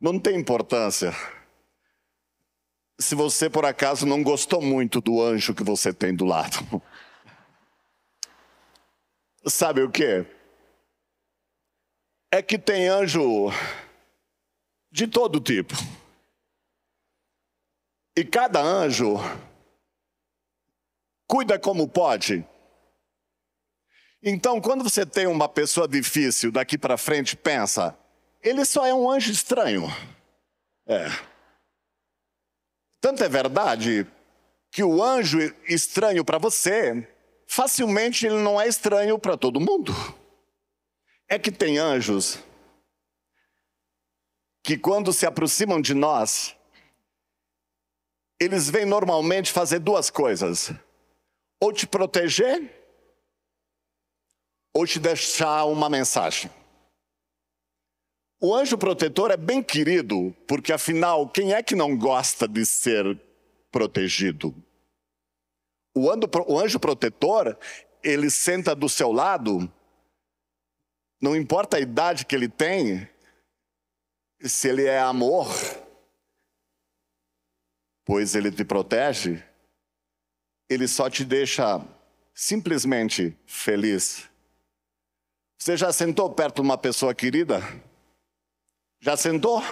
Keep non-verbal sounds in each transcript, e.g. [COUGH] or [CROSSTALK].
Não tem importância. Se você por acaso não gostou muito do anjo que você tem do lado. [LAUGHS] Sabe o que? É que tem anjo de todo tipo. E cada anjo cuida como pode. Então, quando você tem uma pessoa difícil daqui para frente, pensa: ele só é um anjo estranho. É. Tanto é verdade que o anjo estranho para você, facilmente ele não é estranho para todo mundo. É que tem anjos que, quando se aproximam de nós, eles vêm normalmente fazer duas coisas: ou te proteger, ou te deixar uma mensagem. O anjo protetor é bem querido, porque afinal, quem é que não gosta de ser protegido? O anjo, protetor, ele senta do seu lado, não importa a idade que ele tem, se ele é amor, pois ele te protege, ele só te deixa simplesmente feliz. Você já sentou perto de uma pessoa querida? Já sentou?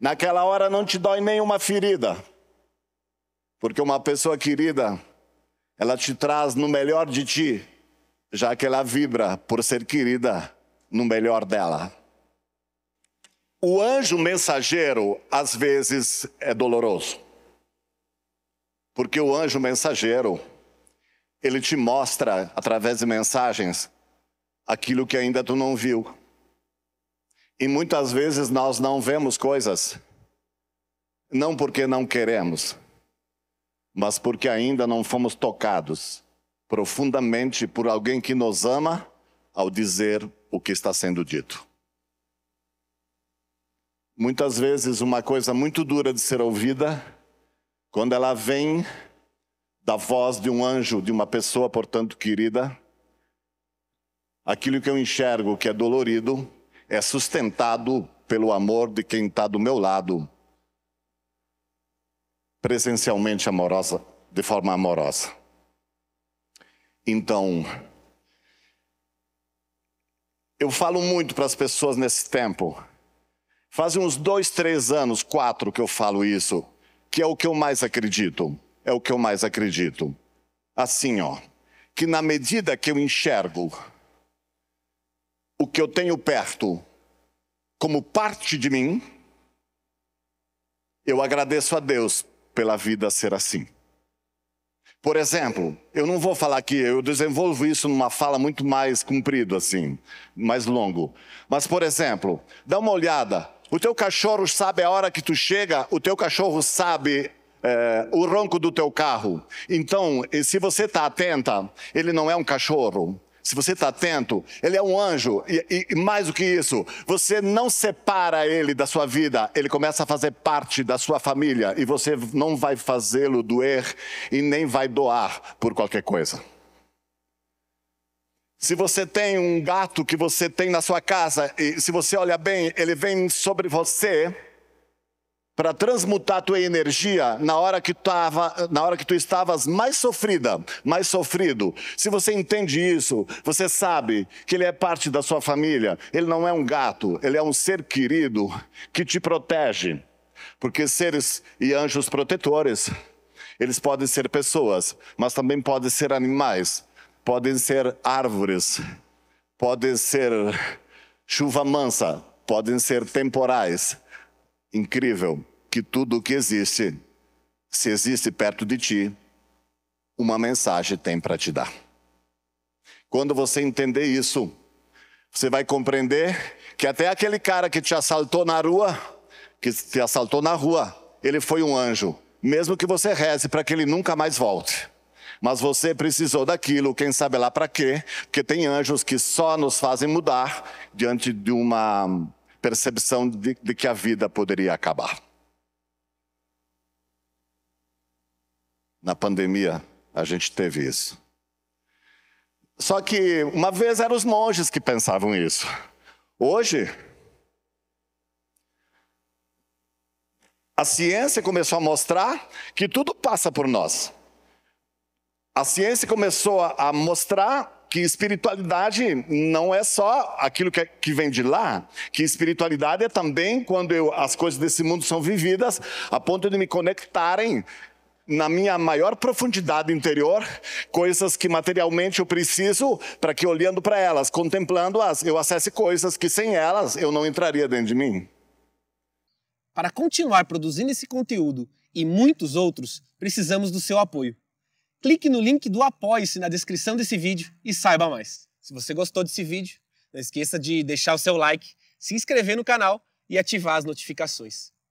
Naquela hora não te dói nenhuma ferida, porque uma pessoa querida, ela te traz no melhor de ti, já que ela vibra por ser querida no melhor dela. O anjo mensageiro, às vezes, é doloroso, porque o anjo mensageiro, ele te mostra, através de mensagens, aquilo que ainda tu não viu. E muitas vezes nós não vemos coisas, não porque não queremos, mas porque ainda não fomos tocados profundamente por alguém que nos ama ao dizer o que está sendo dito. Muitas vezes, uma coisa muito dura de ser ouvida, quando ela vem da voz de um anjo, de uma pessoa, portanto, querida, aquilo que eu enxergo que é dolorido, é sustentado pelo amor de quem está do meu lado, presencialmente amorosa, de forma amorosa. Então, eu falo muito para as pessoas nesse tempo. Faz uns dois, três anos, quatro que eu falo isso, que é o que eu mais acredito. É o que eu mais acredito. Assim, ó, que na medida que eu enxergo o que eu tenho perto como parte de mim, eu agradeço a Deus pela vida ser assim. Por exemplo, eu não vou falar aqui, eu desenvolvo isso numa fala muito mais comprido assim, mais longo. Mas por exemplo, dá uma olhada. O teu cachorro sabe a hora que tu chega. O teu cachorro sabe é, o ronco do teu carro. Então, se você está atenta, ele não é um cachorro. Se você está atento, ele é um anjo. E, e, e, mais do que isso, você não separa ele da sua vida, ele começa a fazer parte da sua família. E você não vai fazê-lo doer e nem vai doar por qualquer coisa. Se você tem um gato que você tem na sua casa, e se você olha bem, ele vem sobre você para transmutar tua energia na hora que tava, na hora que tu estavas mais sofrida, mais sofrido. Se você entende isso, você sabe que ele é parte da sua família. Ele não é um gato, ele é um ser querido que te protege. Porque seres e anjos protetores, eles podem ser pessoas, mas também podem ser animais, podem ser árvores, podem ser chuva mansa, podem ser temporais incrível que tudo o que existe, se existe perto de ti, uma mensagem tem para te dar. Quando você entender isso, você vai compreender que até aquele cara que te assaltou na rua, que te assaltou na rua, ele foi um anjo, mesmo que você reze para que ele nunca mais volte. Mas você precisou daquilo, quem sabe lá para quê? Porque tem anjos que só nos fazem mudar diante de uma percepção de, de que a vida poderia acabar. Na pandemia, a gente teve isso. Só que uma vez eram os monges que pensavam isso. Hoje, a ciência começou a mostrar que tudo passa por nós. A ciência começou a mostrar que espiritualidade não é só aquilo é, que, vem de lá, que espiritualidade é também quando eu, as coisas desse mundo são vividas a ponto de me conectarem na minha maior profundidade interior, coisas que materialmente eu preciso para que olhando para elas, contemplando-as, eu acesse coisas que sem elas eu não entraria dentro de mim. Para continuar produzindo esse conteúdo e muitos outros, precisamos do seu apoio clique no link do Apoie-se na descrição desse vídeo e saiba mais. Se você gostou desse vídeo, não esqueça de deixar o seu like, se inscrever no canal e ativar as notificações.